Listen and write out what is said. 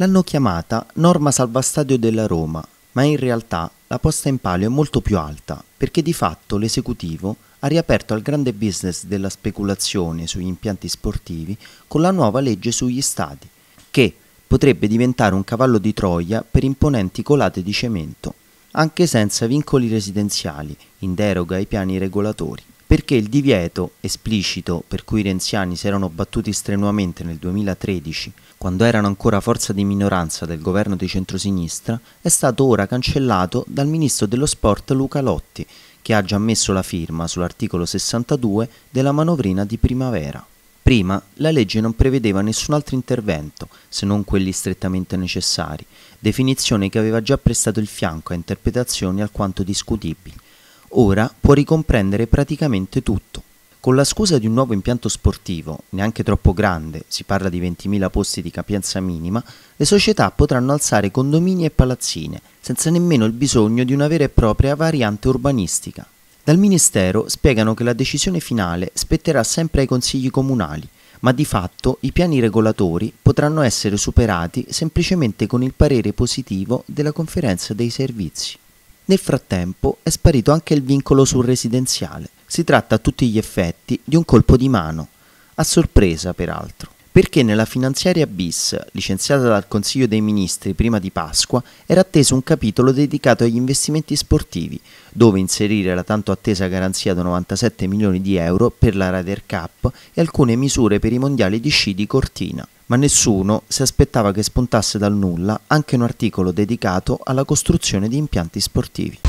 L'hanno chiamata norma salvastadio della Roma, ma in realtà la posta in palio è molto più alta, perché di fatto l'esecutivo ha riaperto al grande business della speculazione sugli impianti sportivi con la nuova legge sugli stadi, che potrebbe diventare un cavallo di Troia per imponenti colate di cemento, anche senza vincoli residenziali, in deroga ai piani regolatori perché il divieto esplicito per cui i renziani si erano battuti strenuamente nel 2013, quando erano ancora forza di minoranza del governo di centrosinistra, è stato ora cancellato dal ministro dello sport Luca Lotti, che ha già messo la firma sull'articolo 62 della manovrina di primavera. Prima la legge non prevedeva nessun altro intervento se non quelli strettamente necessari, definizione che aveva già prestato il fianco a interpretazioni alquanto discutibili ora può ricomprendere praticamente tutto. Con la scusa di un nuovo impianto sportivo, neanche troppo grande, si parla di 20.000 posti di capienza minima, le società potranno alzare condomini e palazzine, senza nemmeno il bisogno di una vera e propria variante urbanistica. Dal Ministero spiegano che la decisione finale spetterà sempre ai consigli comunali, ma di fatto i piani regolatori potranno essere superati semplicemente con il parere positivo della conferenza dei servizi. Nel frattempo è sparito anche il vincolo sul residenziale. Si tratta a tutti gli effetti di un colpo di mano, a sorpresa peraltro perché nella finanziaria bis, licenziata dal Consiglio dei Ministri prima di Pasqua, era atteso un capitolo dedicato agli investimenti sportivi, dove inserire la tanto attesa garanzia da 97 milioni di euro per la Ryder Cup e alcune misure per i mondiali di sci di Cortina ma nessuno si aspettava che spuntasse dal nulla anche un articolo dedicato alla costruzione di impianti sportivi.